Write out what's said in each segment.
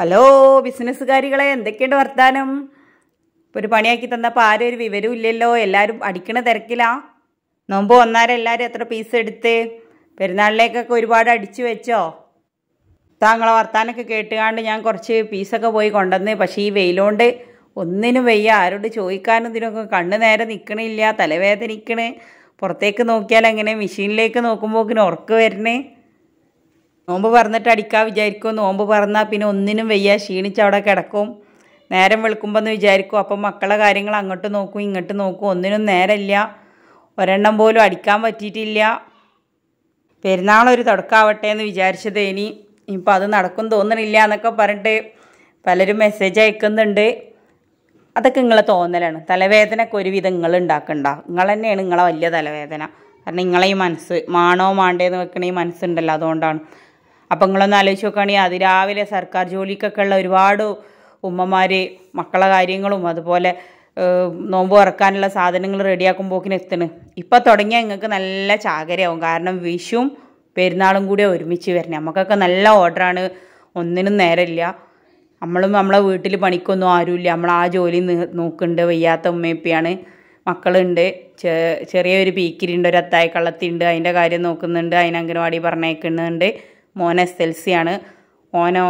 hello ബിസിനസ്സുകാരികളെ എന്തൊക്കെയുണ്ട് വർത്താനം ഇപ്പോൾ ഒരു പണിയാക്കി തന്നപ്പോൾ ആരും ഒരു വിവരവും ഇല്ലല്ലോ എല്ലാവരും അടിക്കണ തിരക്കിലാ നോമ്പ് വന്നാലും എല്ലാവരും എത്ര പീസ് എടുത്ത് പെരുന്നാളിലേക്കൊക്കെ ഒരുപാട് അടിച്ചു വെച്ചോ താങ്കളെ വർത്താനൊക്കെ കേട്ടുകാണ്ട് ഞാൻ കുറച്ച് പീസൊക്കെ പോയി കൊണ്ടുവന്ന് പക്ഷേ ഈ വെയിലോണ്ട് ഒന്നിനും വെയ്യ ആരോട് ചോദിക്കാനും ഇതിനൊക്കെ കണ്ണ് നേരെ നിൽക്കണില്ല തലവേദനിക്കണ് പുറത്തേക്ക് നോക്കിയാൽ അങ്ങനെ മെഷീനിലേക്ക് നോക്കുമ്പോൾ ഉറക്ക് വരണേ നോമ്പ് പറന്നിട്ട് അടിക്കാൻ വിചാരിക്കും നോമ്പ് പറന്നാൽ പിന്നെ ഒന്നിനും വയ്യ ക്ഷീണിച്ച് അവിടെ കിടക്കും നേരം വെളുക്കുമ്പോൾ എന്ന് വിചാരിക്കും അപ്പം മക്കളെ കാര്യങ്ങൾ അങ്ങോട്ട് നോക്കും ഇങ്ങോട്ട് നോക്കും ഒന്നിനും നേരമില്ല ഒരെണ്ണം പോലും അടിക്കാൻ പറ്റിയിട്ടില്ല പെരുന്നാളൊരു തുടക്കാവട്ടെ എന്ന് വിചാരിച്ചത് ഇനി ഇപ്പം അത് നടക്കും തോന്നണില്ല എന്നൊക്കെ പറഞ്ഞിട്ട് പലരും മെസ്സേജ് അയക്കുന്നുണ്ട് അതൊക്കെ നിങ്ങളെ തോന്നലാണ് തലവേദനയൊക്കെ ഒരുവിധം നിങ്ങൾ ഉണ്ടാക്കണ്ട നിങ്ങൾ തന്നെയാണ് നിങ്ങളെ വലിയ തലവേദന കാരണം നിങ്ങളെ ഈ മനസ്സ് മാണോ മാണ്ടേന്ന് വെക്കണ ഈ മനസ്സുണ്ടല്ലോ അതുകൊണ്ടാണ് അപ്പം നിങ്ങളൊന്ന് ആലോചിച്ച് നോക്കുകയാണെങ്കിൽ അതിരാവിലെ സർക്കാർ ജോലിക്കൊക്കെ ഉള്ള ഒരുപാട് ഉമ്മമാർ മക്കളെ കാര്യങ്ങളും അതുപോലെ നോമ്പ് ഇറക്കാനുള്ള സാധനങ്ങൾ റെഡിയാക്കും പോക്കിനെത്തണ് ഇപ്പം തുടങ്ങിയാൽ നിങ്ങൾക്ക് നല്ല ചാകരയാവും കാരണം വിഷും പെരുന്നാളും കൂടി ഒരുമിച്ച് വരണേ നമുക്കൊക്കെ നല്ല ഓർഡറാണ് ഒന്നിനും നേരമില്ല നമ്മളും നമ്മളെ വീട്ടിൽ പണിക്കൊന്നും ആരുമില്ല നമ്മൾ ആ ജോലി നോക്കുന്നുണ്ട് വയ്യാത്ത ഉമ്മയപ്പിയാണ് മക്കളുണ്ട് ചെറിയൊരു പീക്കിരിണ്ട് ഒരു അത്തായ കള്ളത്തിണ്ട് അതിൻ്റെ കാര്യം നോക്കുന്നുണ്ട് അതിന് അംഗനവാടി പറഞ്ഞേക്കുന്നുണ്ട് മോൻ എസ് എൽ സി ആണ് ഓനോ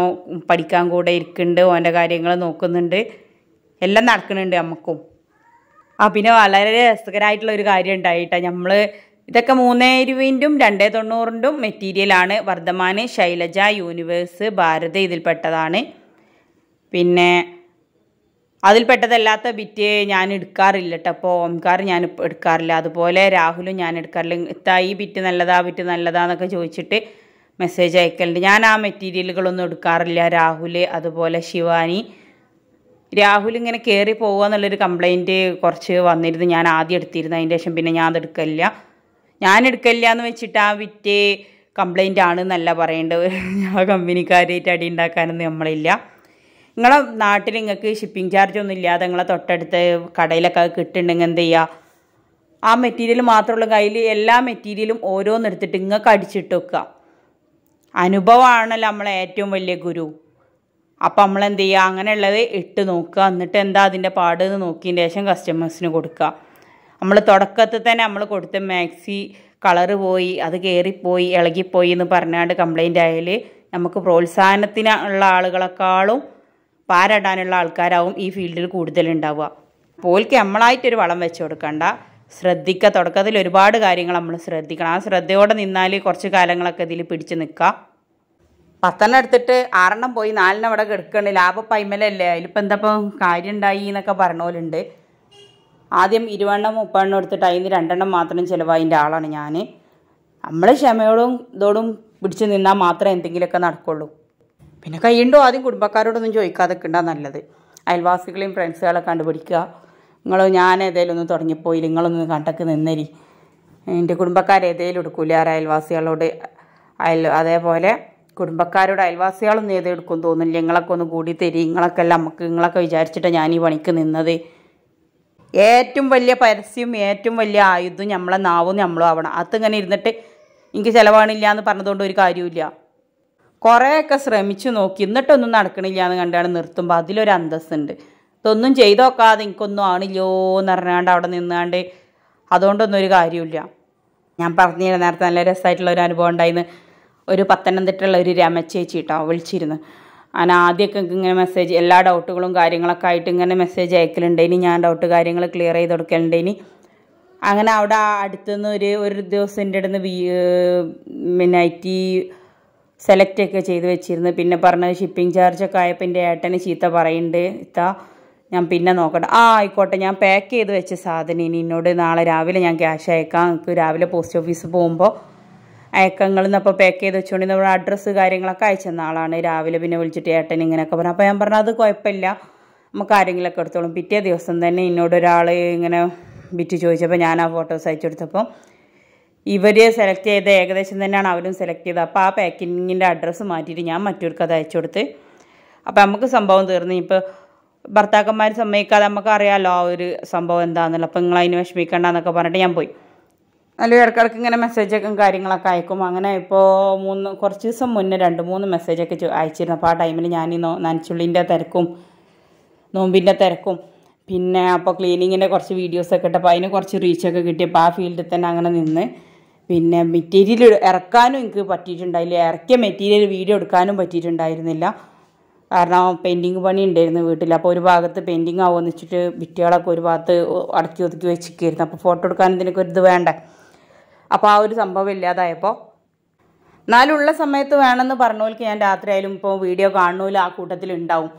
പഠിക്കാൻ കൂടെ ഇരിക്കുന്നുണ്ട് ഓൻ്റെ കാര്യങ്ങൾ നോക്കുന്നുണ്ട് എല്ലാം നടക്കുന്നുണ്ട് നമുക്കും ആ പിന്നെ വളരെ രസകരമായിട്ടുള്ള ഒരു കാര്യം ഉണ്ടായിട്ടാ നമ്മൾ ഇതൊക്കെ മൂന്നേ ഇരുപതിൻ്റും രണ്ടേ തൊണ്ണൂറിൻ്റും മെറ്റീരിയലാണ് വർദ്ധമാൻ ശൈലജ യൂണിവേഴ്സ് ഭാരത് ഇതിൽപ്പെട്ടതാണ് പിന്നെ അതിൽപ്പെട്ടതല്ലാത്ത ബിറ്റ് ഞാൻ എടുക്കാറില്ല കേട്ടോ അപ്പോൾ ഓംകാർ ഞാൻ എടുക്കാറില്ല അതുപോലെ രാഹുലും ഞാൻ എടുക്കാറില്ല ഇത്ത ഈ ബിറ്റ് നല്ലതാ ബിറ്റ് നല്ലതാന്നൊക്കെ ചോദിച്ചിട്ട് മെസ്സേജ് അയക്കലുണ്ട് ഞാൻ ആ മെറ്റീരിയലുകളൊന്നും എടുക്കാറില്ല രാഹുൽ അതുപോലെ ശിവാനി രാഹുൽ ഇങ്ങനെ കയറി പോകുക എന്നുള്ളൊരു കംപ്ലൈൻറ്റ് കുറച്ച് വന്നിരുന്നു ഞാൻ ആദ്യം എടുത്തിരുന്നു അതിൻ്റെ ശേഷം പിന്നെ ഞാൻ എടുക്കില്ല ഞാൻ എടുക്കില്ല എന്ന് വെച്ചിട്ട് ആ വിറ്റ് കംപ്ലൈൻ്റ് ആണ് എന്നല്ല പറയേണ്ടത് ആ കമ്പനിക്കാരായിട്ട് അടി ഉണ്ടാക്കാനൊന്നും നമ്മളില്ല നിങ്ങളെ നാട്ടിൽ നിങ്ങൾക്ക് ഷിപ്പിംഗ് ചാർജ് ഒന്നും ഇല്ലാതെ നിങ്ങളെ തൊട്ടടുത്ത് കടയിലൊക്കെ കിട്ടുന്നുണ്ടെങ്കിൽ എന്ത് ചെയ്യുക ആ മെറ്റീരിയൽ മാത്രമുള്ള കയ്യിൽ എല്ലാ മെറ്റീരിയലും ഓരോന്നെടുത്തിട്ട് നിങ്ങൾക്ക് അടിച്ചിട്ട് വെക്കുക അനുഭവമാണല്ലോ നമ്മളെ ഏറ്റവും വലിയ ഗുരു അപ്പം നമ്മൾ എന്ത് ചെയ്യുക അങ്ങനെയുള്ളത് ഇട്ട് നോക്കുക എന്നിട്ട് എന്താ അതിൻ്റെ പാട് എന്ന് നോക്കിയതിന് ശേഷം കസ്റ്റമേഴ്സിന് കൊടുക്കുക നമ്മൾ തുടക്കത്തിൽ തന്നെ നമ്മൾ കൊടുത്ത മാക്സി കളറ് പോയി അത് കയറിപ്പോയി ഇളകിപ്പോയി എന്ന് പറഞ്ഞാണ്ട് കംപ്ലൈൻ്റ് ആയാൽ നമുക്ക് പ്രോത്സാഹനത്തിനുള്ള ആളുകളെക്കാളും പാരടാനുള്ള ആൾക്കാരാവും ഈ ഫീൽഡിൽ കൂടുതലുണ്ടാവുക പോൽക്ക് നമ്മളായിട്ടൊരു വളം വെച്ച് കൊടുക്കണ്ട ശ്രദ്ധിക്കുക തുടക്കത്തിൽ ഒരുപാട് കാര്യങ്ങൾ നമ്മൾ ശ്രദ്ധിക്കണം ആ ശ്രദ്ധയോടെ നിന്നാൽ കുറച്ച് കാലങ്ങളൊക്കെ ഇതിൽ പിടിച്ച് നിൽക്കുക പത്തെണ്ണം എടുത്തിട്ട് ആറെണ്ണം പോയി നാലെണ്ണം ഇവിടെ ലാഭ പൈമലല്ലേ അതിലിപ്പോൾ എന്തപ്പം കാര്യം ഉണ്ടായി എന്നൊക്കെ പറഞ്ഞ പോലുണ്ട് ആദ്യം ഇരുപെണ്ണം മുപ്പെണ്ണം എടുത്തിട്ട് അതിന് രണ്ടെണ്ണം മാത്രം ചിലവായതിൻ്റെ ആളാണ് ഞാൻ നമ്മൾ ക്ഷമയോടും ഇതോടും പിടിച്ച് നിന്നാൽ മാത്രമേ എന്തെങ്കിലുമൊക്കെ നടക്കുള്ളൂ പിന്നെ കൈയുണ്ടോ ആദ്യം കുടുംബക്കാരോടൊന്നും ചോദിക്കാതൊക്കെ ഉണ്ടാകും നല്ലത് അയൽവാസികളെയും ഫ്രണ്ട്സുകളെ കണ്ടുപിടിക്കുക നിങ്ങൾ ഞാൻ ഏതെങ്കിലും ഒന്ന് തുടങ്ങിപ്പോയി നിങ്ങളൊന്ന് കണ്ടക്ക് നിന്നരി എൻ്റെ കുടുംബക്കാരേതേലും എടുക്കില്ല ആറ് അയൽവാസികളോട് അയൽ അതേപോലെ കുടുംബക്കാരോട് അയൽവാസികളൊന്നും ഏതേ എടുക്കും തോന്നില്ല നിങ്ങളൊക്കെ ഒന്ന് കൂടി തരി നിങ്ങളൊക്കെ അല്ല നമുക്ക് നിങ്ങളൊക്കെ വിചാരിച്ചിട്ടാണ് ഞാൻ ഈ പണിക്ക് നിന്നത് ഏറ്റവും വലിയ പരസ്യം ഏറ്റവും വലിയ ആയുധം നമ്മളെ നാവും നമ്മളും ആവണം അതിങ്ങനെ ഇരുന്നിട്ട് എനിക്ക് ചിലവാണില്ല എന്ന് പറഞ്ഞതുകൊണ്ട് ഒരു കാര്യമില്ല കുറേയൊക്കെ ശ്രമിച്ചു നോക്കി എന്നിട്ടൊന്നും നടക്കണില്ല എന്ന് കണ്ടാണ് നിർത്തുമ്പോൾ അതിലൊരു അന്തസ്സുണ്ട് ഇതൊന്നും നോക്കാതെ എനിക്കൊന്നും ആണില്ലോ എന്ന് പറഞ്ഞാണ്ട് അവിടെ നിന്നാണ്ട് അതുകൊണ്ടൊന്നും ഒരു കാര്യമില്ല ഞാൻ പറഞ്ഞിരുന്ന നേരത്തെ നല്ല രസമായിട്ടുള്ള ഒരു അനുഭവം ഉണ്ടായിരുന്നു ഒരു പത്തനംതിട്ടയുള്ള ഒരു രമച്ചേച്ചി കേട്ടോ വിളിച്ചിരുന്നു ഞാൻ ആദ്യമൊക്കെ ഇങ്ങനെ മെസ്സേജ് എല്ലാ ഡൗട്ടുകളും കാര്യങ്ങളൊക്കെ ആയിട്ട് ഇങ്ങനെ മെസ്സേജ് അയക്കലുണ്ട് ഞാൻ ഡൗട്ട് കാര്യങ്ങൾ ക്ലിയർ ചെയ്ത് കൊടുക്കലുണ്ട് അങ്ങനെ അവിടെ അടുത്തുനിന്ന് ഒരു ഒരു ദിവസം എൻ്റെ വി പിന്നെ ഐ ടി സെലക്റ്റൊക്കെ ചെയ്ത് വെച്ചിരുന്നു പിന്നെ പറഞ്ഞത് ഷിപ്പിംഗ് ചാർജൊക്കെ ആയപ്പോൾ എൻ്റെ ഏട്ടന് ചീത്ത പറയുന്നുണ്ട് ഇത്താ ഞാൻ പിന്നെ നോക്കട്ടെ ആ ആയിക്കോട്ടെ ഞാൻ പാക്ക് ചെയ്ത് വെച്ച സാധനം ഇനി എന്നോട് നാളെ രാവിലെ ഞാൻ ക്യാഷ് അയക്കാം നിങ്ങൾക്ക് രാവിലെ പോസ്റ്റ് ഓഫീസ് പോകുമ്പോൾ അയക്കങ്ങൾ നിന്ന് പാക്ക് ചെയ്ത് വെച്ചുകൊണ്ട് നമ്മുടെ അഡ്രസ്സ് കാര്യങ്ങളൊക്കെ അയച്ച നാളാണ് രാവിലെ പിന്നെ വിളിച്ചിട്ട് ഏട്ടൻ ഇങ്ങനെയൊക്കെ പറഞ്ഞു അപ്പോൾ ഞാൻ പറഞ്ഞു അത് കുഴപ്പമില്ല നമുക്ക് ആരെങ്കിലുമൊക്കെ എടുത്തോളും പിറ്റേ ദിവസം തന്നെ ഇന്നോട് ഒരാൾ ഇങ്ങനെ വിറ്റ് ചോദിച്ചപ്പോൾ ഞാൻ ആ ഫോട്ടോസ് അയച്ചു കൊടുത്തപ്പോൾ ഇവർ സെലക്ട് ചെയ്ത് ഏകദേശം തന്നെയാണ് അവരും സെലക്ട് ചെയ്തത് അപ്പോൾ ആ പാക്കിങ്ങിൻ്റെ അഡ്രസ്സ് മാറ്റിയിട്ട് ഞാൻ മറ്റൊരുക്കത് അയച്ചു കൊടുത്ത് അപ്പോൾ നമുക്ക് സംഭവം തീർന്നു ഇപ്പോൾ ഭർത്താക്കന്മാർ സമ്മതിക്കാതെ നമുക്ക് അറിയാമല്ലോ ആ ഒരു സംഭവം എന്താണെന്നുള്ളത് അപ്പം നിങ്ങൾ അതിന് വിഷമിക്കേണ്ട എന്നൊക്കെ പറഞ്ഞിട്ട് ഞാൻ പോയി നല്ല ഇടക്കിടക്ക് ഇങ്ങനെ മെസ്സേജൊക്കെ കാര്യങ്ങളൊക്കെ അയക്കും അങ്ങനെ ഇപ്പോൾ മൂന്ന് കുറച്ച് ദിവസം മുന്നേ രണ്ട് മൂന്ന് മെസ്സേജൊക്കെ അയച്ചിരുന്നു അപ്പോൾ ആ ടൈമിൽ ഞാൻ ഈ നോ നനച്ചുള്ളിൻ്റെ തിരക്കും നോമ്പിൻ്റെ തിരക്കും പിന്നെ അപ്പോൾ ക്ലീനിങ്ങിൻ്റെ കുറച്ച് വീഡിയോസൊക്കെ ഇട്ടപ്പോൾ അതിന് കുറച്ച് റീച്ചൊക്കെ കിട്ടിയപ്പോൾ ആ ഫീൽഡിൽ തന്നെ അങ്ങനെ നിന്ന് പിന്നെ മെറ്റീരിയൽ ഇറക്കാനും എനിക്ക് പറ്റിയിട്ടുണ്ടായില്ല ഇറക്കിയ മെറ്റീരിയൽ വീഡിയോ എടുക്കാനും പറ്റിയിട്ടുണ്ടായിരുന്നില്ല കാരണം പെയിൻറ്റിങ് പണി ഉണ്ടായിരുന്നു വീട്ടിൽ അപ്പോൾ ഒരു ഭാഗത്ത് പെയിൻറ്റിങ് ആവുമെന്ന് വെച്ചിട്ട് ഭിത്തികളൊക്കെ ഒരു ഭാഗത്ത് അടക്കി ഒതുക്കി വെച്ചിരിക്കുന്നു അപ്പോൾ ഫോട്ടോ എടുക്കാൻ ഇതിനൊക്കെ ഒരു ഇത് വേണ്ടേ അപ്പോൾ ആ ഒരു സംഭവം ഇല്ലാതായപ്പോൾ എന്നാലുള്ള സമയത്ത് വേണമെന്ന് പറഞ്ഞവർക്ക് ഞാൻ രാത്രി ആയാലും ഇപ്പോൾ വീഡിയോ കാണുന്നില്ല ആ കൂട്ടത്തിൽ ഉണ്ടാവും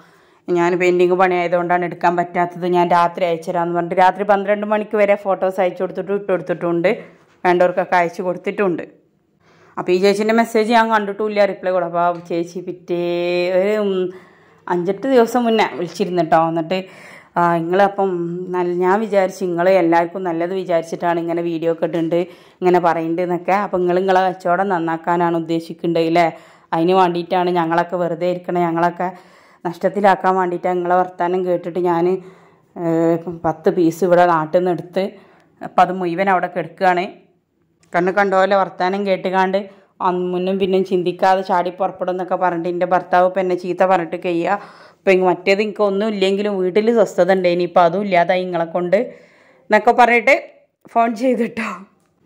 ഞാൻ പെയിൻറ്റിങ് പണി ആയതുകൊണ്ടാണ് എടുക്കാൻ പറ്റാത്തത് ഞാൻ രാത്രി അയച്ചുതരാമെന്ന് പറഞ്ഞിട്ട് രാത്രി പന്ത്രണ്ട് മണിക്ക് വരെ ഫോട്ടോസ് അയച്ചു കൊടുത്തിട്ടും ഇട്ട് കൊടുത്തിട്ടുണ്ട് വേണ്ടവർക്കൊക്കെ അയച്ചു കൊടുത്തിട്ടുണ്ട് അപ്പോൾ ഈ ചേച്ചീൻ്റെ മെസ്സേജ് ഞാൻ കണ്ടിട്ടില്ല റിപ്ലൈ കൂടെ അപ്പോൾ ചേച്ചി പിറ്റേ ഒരു അഞ്ചെട്ട് ദിവസം മുന്നേ വിളിച്ചിരുന്നു കേട്ടോ എന്നിട്ട് നിങ്ങളപ്പം നല്ല ഞാൻ വിചാരിച്ചു നിങ്ങൾ എല്ലാവർക്കും നല്ലത് വിചാരിച്ചിട്ടാണ് ഇങ്ങനെ വീഡിയോ ഒക്കെ ഇട്ടുണ്ട് ഇങ്ങനെ പറയുന്നുണ്ട് എന്നൊക്കെ അപ്പം നിങ്ങൾ നിങ്ങളെ കച്ചവടം നന്നാക്കാനാണ് ഉദ്ദേശിക്കുന്നുണ്ട് അല്ലേ അതിന് വേണ്ടിയിട്ടാണ് ഞങ്ങളൊക്കെ വെറുതെ ഇരിക്കണേ ഞങ്ങളൊക്കെ നഷ്ടത്തിലാക്കാൻ വേണ്ടിയിട്ട് നിങ്ങളെ വർത്തമാനം കേട്ടിട്ട് ഞാൻ പത്ത് പീസ് ഇവിടെ നാട്ടിൽ നിന്ന് എടുത്ത് അപ്പം അത് മുഴുവൻ അവിടെ കിടക്കുകയാണ് കണ്ണ് കണ്ടോലെ വർത്താനം കേട്ടുകാണ്ട് മുന്നും പിന്നും ചിന്തിക്കാതെ ചാടി പുറപ്പെടും എന്നൊക്കെ പറഞ്ഞിട്ട് എൻ്റെ ഭർത്താവ് ഇപ്പം എന്നെ ചീത്ത പറഞ്ഞിട്ട് കഴിയുക ഇപ്പം ഇങ്ങ് മറ്റേത് എനിക്ക് ഒന്നും ഇല്ലെങ്കിലും വീട്ടിൽ സ്വസ്ഥത ഉണ്ട് ഇനിയിപ്പോൾ അതും ഇല്ലാതായി നിങ്ങളെ കൊണ്ട് എന്നൊക്കെ പറഞ്ഞിട്ട് ഫോൺ ചെയ്തിട്ടോ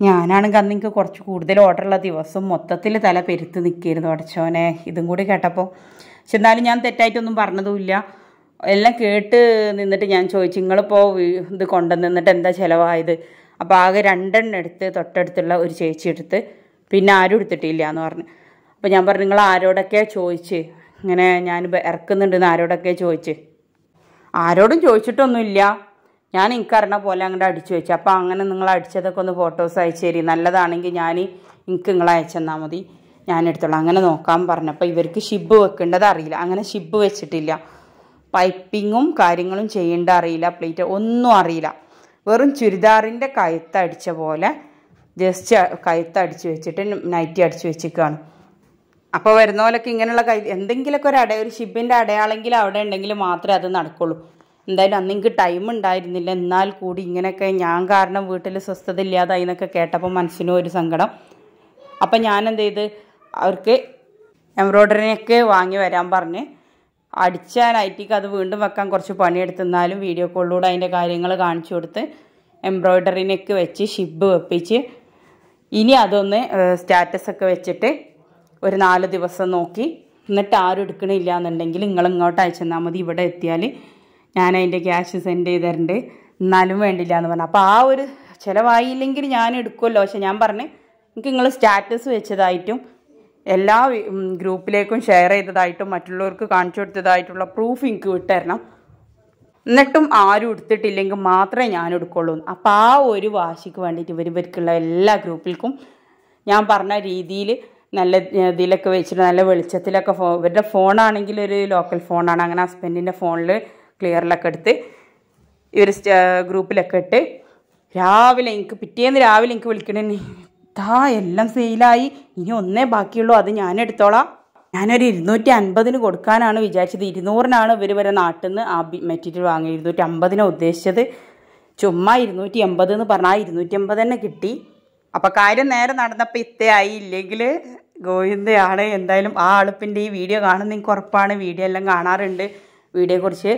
ഞാനാണെങ്കിൽ അന്ന് എനിക്ക് കുറച്ച് കൂടുതൽ ഓർഡറുള്ള ദിവസം മൊത്തത്തിൽ തല പെരുത്ത് നിൽക്കിയിരുന്നു അടച്ചോനെ ഇതും കൂടി കേട്ടപ്പോൾ പക്ഷെ എന്നാലും ഞാൻ തെറ്റായിട്ടൊന്നും പറഞ്ഞതുമില്ല എല്ലാം കേട്ട് നിന്നിട്ട് ഞാൻ ചോദിച്ചു നിങ്ങളിപ്പോൾ ഇത് കൊണ്ടുവന്നിട്ട് എന്താ ചിലവായത് അപ്പോൾ ആകെ രണ്ടെണ്ണം എടുത്ത് തൊട്ടടുത്തുള്ള ഒരു ചേച്ചി എടുത്ത് പിന്നെ ആരും എടുത്തിട്ടില്ല എന്ന് പറഞ്ഞു അപ്പോൾ ഞാൻ പറഞ്ഞു നിങ്ങൾ ആരോടൊക്കെ ചോദിച്ച് ഇങ്ങനെ ഞാൻ ഇറക്കുന്നുണ്ടെന്ന് ആരോടൊക്കെ ചോദിച്ച് ആരോടും ചോദിച്ചിട്ടൊന്നുമില്ല ഞാൻ എനിക്കറിയണ പോലെ അങ്ങോട്ട് അടിച്ചു വെച്ചു അപ്പോൾ അങ്ങനെ നിങ്ങൾ അടിച്ചതൊക്കെ ഒന്ന് ഫോട്ടോസ് അയച്ചു തരി നല്ലതാണെങ്കിൽ ഞാൻ എനിക്ക് നിങ്ങൾ അയച്ചെന്നാൽ മതി ഞാൻ എടുത്തോളാം അങ്ങനെ നോക്കാൻ പറഞ്ഞപ്പോൾ ഇവർക്ക് ഷിബ് വെക്കേണ്ടത് അറിയില്ല അങ്ങനെ ഷിബ് വെച്ചിട്ടില്ല പൈപ്പിങ്ങും കാര്യങ്ങളും ചെയ്യേണ്ട അറിയില്ല പ്ലേറ്റ് ഒന്നും അറിയില്ല വെറും ചുരിദാറിൻ്റെ കഴുത്തടിച്ച പോലെ ജസ്റ്റ് കഴുത്തടിച്ച് വെച്ചിട്ട് നൈറ്റി അടിച്ച് വെച്ചിരിക്കുകയാണ് അപ്പോൾ വരുന്ന പോലൊക്കെ ഇങ്ങനെയുള്ള കൈ എന്തെങ്കിലുമൊക്കെ ഒരു അട ഒരു ഷിബിൻ്റെ അടയാളെങ്കിൽ അവിടെ ഉണ്ടെങ്കിൽ മാത്രമേ അത് നടക്കുള്ളൂ എന്തായാലും അന്ന് എനിക്ക് ടൈം ഉണ്ടായിരുന്നില്ല എന്നാൽ കൂടി ഇങ്ങനെയൊക്കെ ഞാൻ കാരണം വീട്ടിൽ സ്വസ്ഥത ഇല്ലാതായി എന്നൊക്കെ കേട്ടപ്പോൾ മനസ്സിനും ഒരു സങ്കടം അപ്പം ഞാൻ എന്ത് ചെയ്ത് അവർക്ക് എംബ്രോയ്ഡറിനൊക്കെ വാങ്ങി വരാൻ പറഞ്ഞ് അടിച്ചാൽ ഐ ടിക്ക് അത് വീണ്ടും വെക്കാൻ കുറച്ച് നിന്നാലും വീഡിയോ കോളിലൂടെ അതിൻ്റെ കാര്യങ്ങൾ കാണിച്ചു കൊടുത്ത് എംബ്രോയ്ഡറിനൊക്കെ വെച്ച് ഷിബ് വെപ്പിച്ച് ഇനി അതൊന്ന് സ്റ്റാറ്റസൊക്കെ വെച്ചിട്ട് ഒരു നാല് ദിവസം നോക്കി എന്നിട്ട് ആരും എടുക്കണില്ല എന്നുണ്ടെങ്കിൽ നിങ്ങൾ ഇങ്ങോട്ട് അയച്ചെന്നാൽ മതി ഇവിടെ എത്തിയാൽ ഞാൻ അതിൻ്റെ ക്യാഷ് സെൻഡ് ചെയ്ത് തരണ്ട് എന്നാലും വേണ്ടില്ല എന്ന് പറഞ്ഞു അപ്പോൾ ആ ഒരു ചിലവായില്ലെങ്കിൽ ഞാൻ എടുക്കുമല്ലോ പക്ഷെ ഞാൻ പറഞ്ഞ് എനിക്ക് നിങ്ങൾ സ്റ്റാറ്റസ് വെച്ചതായിട്ടും എല്ലാ ഗ്രൂപ്പിലേക്കും ഷെയർ ചെയ്തതായിട്ടും മറ്റുള്ളവർക്ക് കാണിച്ചു കൊടുത്തതായിട്ടുള്ള പ്രൂഫ് എനിക്ക് വിട്ടുതരണം എന്നിട്ടും ആരും എടുത്തിട്ടില്ലെങ്കിൽ മാത്രമേ ഞാൻ എടുക്കുള്ളൂ അപ്പോൾ ആ ഒരു വാശിക്ക് വേണ്ടിയിട്ട് ഇവർ ഇവർക്കുള്ള എല്ലാ ഗ്രൂപ്പിൽക്കും ഞാൻ പറഞ്ഞ രീതിയിൽ നല്ല ഇതിലൊക്കെ വെച്ചിട്ട് നല്ല വെളിച്ചത്തിലൊക്കെ ഫോ ഇവരുടെ ഫോണാണെങ്കിൽ ഒരു ലോക്കൽ ഫോണാണ് അങ്ങനെ ഹസ്ബൻഡിൻ്റെ ഫോണിൽ ക്ലിയറിലൊക്കെ എടുത്ത് ഇവർ ഗ്രൂപ്പിലൊക്കെ ഇട്ട് രാവിലെ എനിക്ക് പിറ്റേന്ന് രാവിലെ എനിക്ക് വിളിക്കണേ ഇതാ എല്ലാം സെയിലായി ഇനി ഒന്നേ ബാക്കിയുള്ളൂ അത് ഞാൻ എടുത്തോളാം ഞാനൊരു ഇരുന്നൂറ്റി അൻപതിന് കൊടുക്കാനാണ് വിചാരിച്ചത് ഇരുന്നൂറിനാണ് ഇവർ വരെ നാട്ടിൽ നിന്ന് ആ മെറ്റീരിയൽ വാങ്ങി ഇരുന്നൂറ്റി അമ്പതിനാണ് ഉദ്ദേശിച്ചത് ചുമ്മാ ഇരുന്നൂറ്റി എൺപത് എന്ന് പറഞ്ഞാൽ ആ ഇരുന്നൂറ്റി അമ്പത് തന്നെ കിട്ടി അപ്പോൾ കാര്യം നേരെ നടന്നപ്പോൾ ഇത്തയായി ഇല്ലെങ്കിൽ ഗോവിന്ദയാണ് എന്തായാലും ആ അളുപ്പിൻ്റെ ഈ വീഡിയോ കാണുന്ന നിങ്ങൾക്ക് ഉറപ്പാണ് വീഡിയോ എല്ലാം കാണാറുണ്ട് വീഡിയോയെക്കുറിച്ച്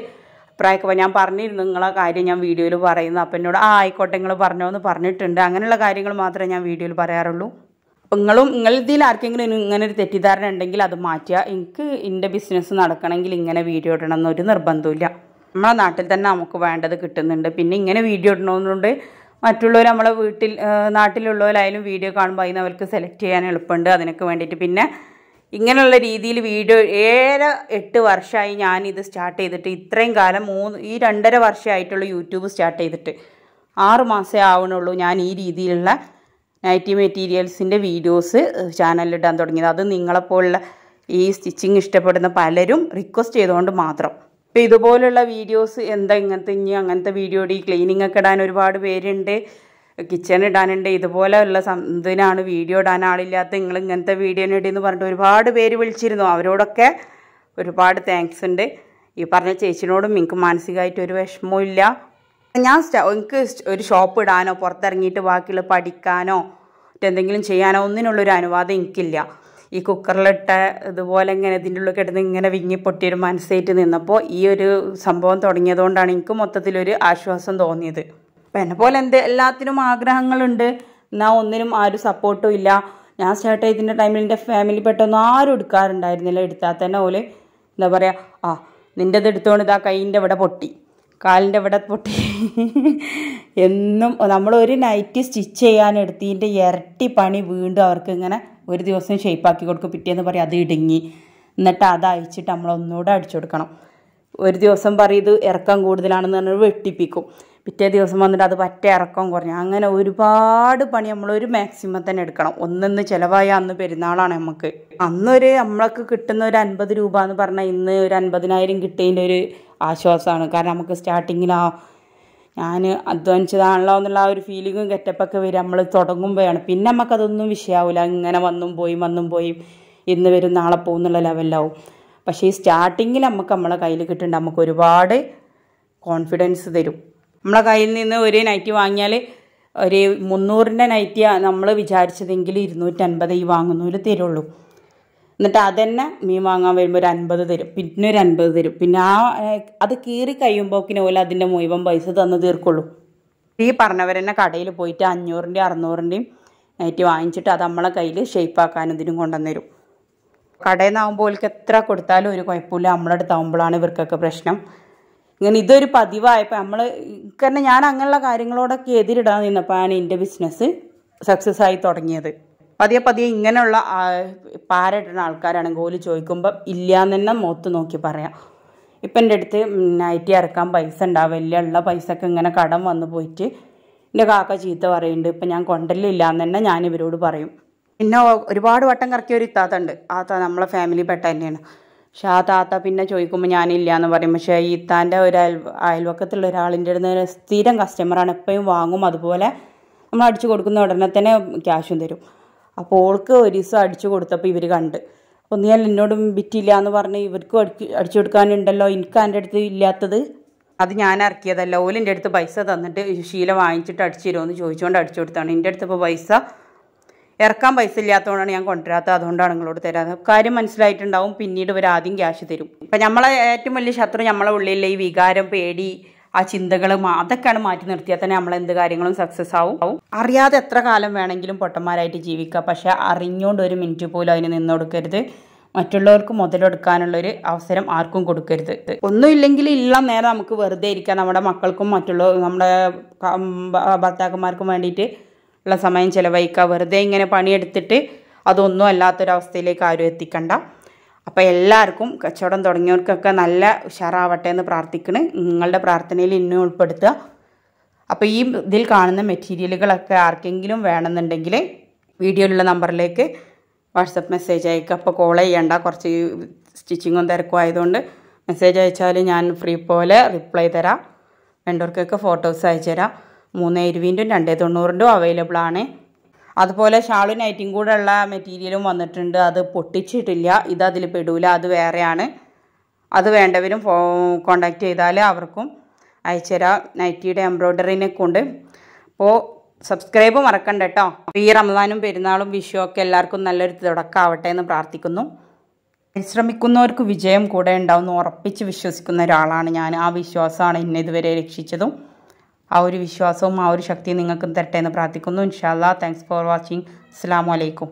പ്രായക്കപ്പോൾ ഞാൻ പറഞ്ഞിരുന്നു നിങ്ങളെ കാര്യം ഞാൻ വീഡിയോയിൽ പറയുന്നു അപ്പം എന്നോട് ആ ആയിക്കോട്ടെ നിങ്ങൾ പറഞ്ഞോ എന്ന് പറഞ്ഞിട്ടുണ്ട് അങ്ങനെയുള്ള കാര്യങ്ങൾ മാത്രമേ ഞാൻ വീഡിയോയിൽ പറയാറുള്ളൂ അപ്പം നിങ്ങളും നിങ്ങളിതിൽ ആർക്കെങ്കിലും ഇങ്ങനെ ഒരു തെറ്റിദ്ധാരണ ഉണ്ടെങ്കിൽ അത് മാറ്റുക എനിക്ക് എൻ്റെ ബിസിനസ് നടക്കണമെങ്കിൽ ഇങ്ങനെ വീഡിയോ ഇടണം എന്നൊരു നിർബന്ധമില്ല നമ്മളെ നാട്ടിൽ തന്നെ നമുക്ക് വേണ്ടത് കിട്ടുന്നുണ്ട് പിന്നെ ഇങ്ങനെ വീഡിയോ ഇടണമെന്നുണ്ട് മറ്റുള്ളവർ നമ്മളെ വീട്ടിൽ നാട്ടിലുള്ളവരായാലും വീഡിയോ കാണുമ്പോൾ അതിന് അവർക്ക് സെലക്ട് ചെയ്യാൻ എളുപ്പമുണ്ട് അതിനൊക്കെ വേണ്ടിയിട്ട് പിന്നെ ഇങ്ങനെയുള്ള രീതിയിൽ വീഡിയോ ഏഴര എട്ട് വർഷമായി ഞാനിത് സ്റ്റാർട്ട് ചെയ്തിട്ട് ഇത്രയും കാലം മൂന്ന് ഈ രണ്ടര വർഷമായിട്ടുള്ള യൂട്യൂബ് സ്റ്റാർട്ട് ചെയ്തിട്ട് ആറുമാസേ ആവണുള്ളൂ ഞാൻ ഈ രീതിയിലുള്ള നൈറ്റി മെറ്റീരിയൽസിൻ്റെ വീഡിയോസ് ചാനലിലിടാൻ തുടങ്ങിയത് അത് നിങ്ങളെപ്പോലുള്ള ഈ സ്റ്റിച്ചിങ് ഇഷ്ടപ്പെടുന്ന പലരും റിക്വസ്റ്റ് ചെയ്തുകൊണ്ട് മാത്രം ഇപ്പം ഇതുപോലുള്ള വീഡിയോസ് എന്താ ഇങ്ങനത്തെ ഇനി അങ്ങനത്തെ വീഡിയോ ഈ ക്ലീനിങ് ഒക്കെ ഇടാൻ ഒരുപാട് പേരുണ്ട് കിച്ചൺ ഇടാനുണ്ട് ഇതുപോലെയുള്ള ഇതിനാണ് വീഡിയോ ഇടാൻ ആളില്ലാത്ത നിങ്ങൾ ഇങ്ങനത്തെ വീഡിയോ ഇടീന്ന് പറഞ്ഞിട്ട് ഒരുപാട് പേര് വിളിച്ചിരുന്നു അവരോടൊക്കെ ഒരുപാട് താങ്ക്സ് ഉണ്ട് ഈ പറഞ്ഞ ചേച്ചിനോടും എനിക്ക് മാനസികമായിട്ട് ഒരു വിഷമവും ഇല്ല ഞാൻ എനിക്ക് ഒരു ഷോപ്പ് ഇടാനോ പുറത്തിറങ്ങിയിട്ട് ബാക്കിയുള്ള പഠിക്കാനോ മറ്റെന്തെങ്കിലും ചെയ്യാനോ ഒന്നിനുള്ളൊരു അനുവാദം എനിക്കില്ല ഈ കുക്കറിലിട്ട ഇതുപോലെ ഇങ്ങനെ ഇതിൻ്റെ ഉള്ളിൽ കിടന്ന് ഇങ്ങനെ വിങ്ങി പൊട്ടിയൊരു മനസ്സേറ്റ് നിന്നപ്പോൾ ഈ ഒരു സംഭവം തുടങ്ങിയതുകൊണ്ടാണ് എനിക്ക് മൊത്തത്തിലൊരു ആശ്വാസം തോന്നിയത് അപ്പം എന്നെ പോലെ എന്ത് എല്ലാത്തിനും ആഗ്രഹങ്ങളുണ്ട് എന്നാൽ ഒന്നിനും ആരും സപ്പോർട്ടും ഇല്ല ഞാൻ സ്റ്റാർട്ട് ചെയ്തിൻ്റെ ടൈമിൽ എൻ്റെ ഫാമിലി പെട്ടെന്ന് ആരും എടുക്കാറുണ്ടായിരുന്നില്ല എടുത്താൽ തന്നെ ഓല് എന്താ പറയുക ആ നിൻ്റെത് എടുത്തുകൊണ്ട് ഇതാ കൈൻ്റെ ഇവിടെ പൊട്ടി കാലിൻ്റെ ഇവിടെ പൊട്ടി എന്നും നമ്മൾ ഒരു നൈറ്റ് സ്റ്റിച്ച് ചെയ്യാൻ എടുത്തതിൻ്റെ ഇരട്ടി പണി വീണ്ടും അവർക്ക് ഇങ്ങനെ ഒരു ദിവസം ഷേപ്പാക്കി കൊടുക്കും പിറ്റേന്ന് പറയും അത് ഇടുങ്ങി എന്നിട്ട് അത് അയച്ചിട്ട് നമ്മൾ അടിച്ചു കൊടുക്കണം ഒരു ദിവസം പറയും ഇത് ഇറക്കം കൂടുതലാണെന്ന് പറഞ്ഞ് വെട്ടിപ്പിക്കും പിറ്റേ ദിവസം വന്നിട്ട് അത് പറ്റ ഇറക്കം കുറഞ്ഞു അങ്ങനെ ഒരുപാട് പണി നമ്മളൊരു മാക്സിമം തന്നെ എടുക്കണം ഒന്നിന്ന് ചിലവായ അന്ന് പെരുന്നാളാണ് നമുക്ക് അന്നൊരു നമ്മൾക്ക് കിട്ടുന്ന ഒരു അൻപത് രൂപ എന്ന് പറഞ്ഞാൽ ഇന്ന് ഒരു അൻപതിനായിരം കിട്ടിയതിൻ്റെ ഒരു ആശ്വാസമാണ് കാരണം നമുക്ക് സ്റ്റാർട്ടിങ്ങിൽ ആ ഞാൻ അധ്വാനിച്ചതാണല്ലോ എന്നുള്ള ആ ഒരു ഫീലിങ്ങും ഗെറ്റപ്പൊക്കെ വരും നമ്മൾ തുടങ്ങുമ്പോഴാണ് പിന്നെ നമുക്കതൊന്നും വിഷയമാവില്ല ഇങ്ങനെ വന്നും പോയി വന്നും പോയി ഇന്ന് വരും നാളെ പോകും എന്നുള്ള ലെവലിലാവും പക്ഷേ ഈ സ്റ്റാർട്ടിങ്ങിൽ നമുക്ക് നമ്മളെ കയ്യിൽ കിട്ടുന്നുണ്ട് നമുക്ക് ഒരുപാട് കോൺഫിഡൻസ് തരും നമ്മളെ കയ്യിൽ നിന്ന് ഒരു നൈറ്റി വാങ്ങിയാൽ ഒരു മുന്നൂറിൻ്റെ നൈറ്റിയാണ് നമ്മൾ വിചാരിച്ചതെങ്കിൽ ഇരുന്നൂറ്റൻപത് ഈ വാങ്ങുന്നവർ തരുള്ളൂ എന്നിട്ട് അതന്നെ മീൻ വാങ്ങാൻ വരുമ്പോൾ ഒരു അൻപത് തരും പിന്നെ ഒരു അൻപത് തരും പിന്നെ ആ അത് കീറി കഴിയുമ്പോക്കിനെ പോലെ അതിൻ്റെ മുഴുവൻ പൈസ തന്നു തീർക്കുള്ളൂ ഈ തന്നെ കടയിൽ പോയിട്ട് അഞ്ഞൂറിൻ്റെയും അറുന്നൂറിൻ്റെയും നൈറ്റി വാങ്ങിച്ചിട്ട് അത് നമ്മളെ കയ്യിൽ ഷേപ്പാക്കാൻ ഇതിനും കൊണ്ടുവന്നു കടയിൽ നിന്നാകുമ്പോൾ അവർക്ക് എത്ര കൊടുത്താലും ഒരു കുഴപ്പമില്ല നമ്മളെടുത്താകുമ്പോഴാണ് ഇവർക്കൊക്കെ പ്രശ്നം ഇങ്ങനെ ഇതൊരു പതിവായപ്പോൾ നമ്മൾ കാരണം ഞാൻ അങ്ങനെയുള്ള കാര്യങ്ങളോടൊക്കെ എതിരിടാൻ നിന്നപ്പോഴാണ് എൻ്റെ ബിസിനസ് സക്സസ് ആയി തുടങ്ങിയത് പതിയെ പതിയെ ഇങ്ങനെയുള്ള പാരട്ടുന്ന ആൾക്കാരാണ് ഗോലി ചോദിക്കുമ്പോൾ ഇല്ല തന്നെ മുഖത്ത് നോക്കി പറയാം ഇപ്പം എൻ്റെ അടുത്ത് നൈറ്റി ഇറക്കാൻ പൈസ വലിയ ഉള്ള പൈസ ഒക്കെ ഇങ്ങനെ കടം വന്നു പോയിട്ട് എൻ്റെ കാക്ക ചീത്ത പറയുന്നുണ്ട് ഇപ്പം ഞാൻ കൊണ്ടല്ലില്ല എന്ന് തന്നെ ഞാൻ ഇവരോട് പറയും പിന്നെ ഒരുപാട് വട്ടം കറക്കിയ ഒരു ഇത്താത്തുണ്ട് ആ നമ്മളെ ഫാമിലി പെട്ട തന്നെയാണ് പക്ഷെ ആ താത്ത പിന്നെ ചോദിക്കുമ്പോൾ ഞാനില്ല എന്ന് പറയും പക്ഷേ ഈത്താൻ്റെ ഒരു അയൽ അയൽവക്കത്തുള്ള ഒരാളിൻ്റെ അടുത്ത് സ്ഥിരം കസ്റ്റമറാണ് എപ്പോഴും വാങ്ങും അതുപോലെ നമ്മൾ അടിച്ചു കൊടുക്കുന്ന ഉടനെ തന്നെ ക്യാഷും തരും അപ്പോൾ ഓൾക്ക് ഒരു ദിവസം അടിച്ചു കൊടുത്തപ്പോൾ ഇവർ കണ്ട് അപ്പോൾ നീ അല്ല എന്നോടും വിറ്റില്ല എന്ന് പറഞ്ഞ് ഇവർക്ക് അടിച്ചു കൊടുക്കാനുണ്ടല്ലോ എനിക്ക് എൻ്റെ അടുത്ത് ഇല്ലാത്തത് അത് ഞാൻ ഇറക്കിയതല്ല ഓലിൻ്റെ അടുത്ത് പൈസ തന്നിട്ട് ശീല വാങ്ങിച്ചിട്ട് അടിച്ചു തരുമോ എന്ന് ചോദിച്ചുകൊണ്ട് അടിച്ചു കൊടുത്താണ് എൻ്റെ അടുത്ത് ഇപ്പോൾ പൈസ ഇറക്കാൻ പൈസ ഇല്ലാത്തതുകൊണ്ടാണ് ഞാൻ കൊണ്ടുവരാത്തത് അതുകൊണ്ടാണ് നിങ്ങളോട് തരാത്തത് കാര്യം മനസ്സിലായിട്ടുണ്ടാവും പിന്നീട് ഇവർ ആദ്യം ക്യാഷ് തരും ഇപ്പം നമ്മളെ ഏറ്റവും വലിയ ശത്രു നമ്മളെ ഉള്ളിലെ ഈ വികാരം പേടി ആ ചിന്തകൾ അതൊക്കെയാണ് മാറ്റി നിർത്തിയാൽ തന്നെ നമ്മൾ എന്ത് കാര്യങ്ങളും സക്സസ് ആവും അറിയാതെ എത്ര കാലം വേണമെങ്കിലും പൊട്ടന്മാരായിട്ട് ജീവിക്കുക പക്ഷെ അറിഞ്ഞുകൊണ്ട് ഒരു മിനിറ്റ് പോലും അതിന് നിന്ന് കൊടുക്കരുത് മറ്റുള്ളവർക്ക് മുതലെടുക്കാനുള്ളൊരു അവസരം ആർക്കും കൊടുക്കരുത് ഒന്നുമില്ലെങ്കിൽ ഇല്ല നേരം നമുക്ക് വെറുതെ ഇരിക്കാം നമ്മുടെ മക്കൾക്കും മറ്റുള്ള നമ്മുടെ ഭർത്താക്കന്മാർക്കും വേണ്ടിയിട്ട് ഉള്ള സമയം ചിലവഴിക്കുക വെറുതെ ഇങ്ങനെ പണിയെടുത്തിട്ട് അതൊന്നും അല്ലാത്തൊരവസ്ഥയിലേക്ക് ആരും എത്തിക്കണ്ട അപ്പോൾ എല്ലാവർക്കും കച്ചവടം തുടങ്ങിയവർക്കൊക്കെ നല്ല ഉഷാറാവട്ടെ എന്ന് പ്രാർത്ഥിക്കണ് നിങ്ങളുടെ പ്രാർത്ഥനയിൽ ഇന്നും ഉൾപ്പെടുത്തുക അപ്പോൾ ഈ ഇതിൽ കാണുന്ന മെറ്റീരിയലുകളൊക്കെ ആർക്കെങ്കിലും വേണമെന്നുണ്ടെങ്കിൽ വീഡിയോയിലുള്ള നമ്പറിലേക്ക് വാട്സപ്പ് മെസ്സേജ് അയക്കുക അപ്പോൾ കോൾ ചെയ്യണ്ട കുറച്ച് സ്റ്റിച്ചിങ്ങും തിരക്കും ആയതുകൊണ്ട് മെസ്സേജ് അയച്ചാൽ ഞാൻ ഫ്രീ പോലെ റിപ്ലൈ തരാം വേണ്ടവർക്കൊക്കെ ഫോട്ടോസ് അയച്ചു തരാം മൂന്ന് ഇരുപതിൻ്റും രണ്ട് തൊണ്ണൂറിൻ്റെ അവൈലബിൾ ആണ് അതുപോലെ ഷാളും നൈറ്റും കൂടെ ഉള്ള മെറ്റീരിയലും വന്നിട്ടുണ്ട് അത് പൊട്ടിച്ചിട്ടില്ല ഇത് അതിൽ പെടൂല അത് വേറെയാണ് അത് വേണ്ടവരും കോണ്ടാക്ട് ചെയ്താൽ അവർക്കും അയച്ചുതരാം നൈറ്റിയുടെ എംബ്രോയ്ഡറിനെ കൊണ്ട് അപ്പോൾ സബ്സ്ക്രൈബ് മറക്കണ്ട കേട്ടോ ഈ റമദാനും പെരുന്നാളും വിഷുവും ഒക്കെ എല്ലാവർക്കും നല്ലൊരു തുടക്കമാവട്ടെ എന്ന് പ്രാർത്ഥിക്കുന്നു പരിശ്രമിക്കുന്നവർക്ക് വിജയം കൂടെ ഉണ്ടാവും എന്ന് ഉറപ്പിച്ച് വിശ്വസിക്കുന്ന ഒരാളാണ് ഞാൻ ആ വിശ്വാസമാണ് എന്നെ ഇതുവരെ രക്ഷിച്ചതും ആ ഒരു വിശ്വാസവും ആ ഒരു ശക്തിയും നിങ്ങൾക്കും തരട്ടെ എന്ന് പ്രാർത്ഥിക്കുന്നു ഇൻഷാല്ലാ താങ്ക്സ് ഫോർ വാച്ചിങ് അസ്സാം വലൈക്കും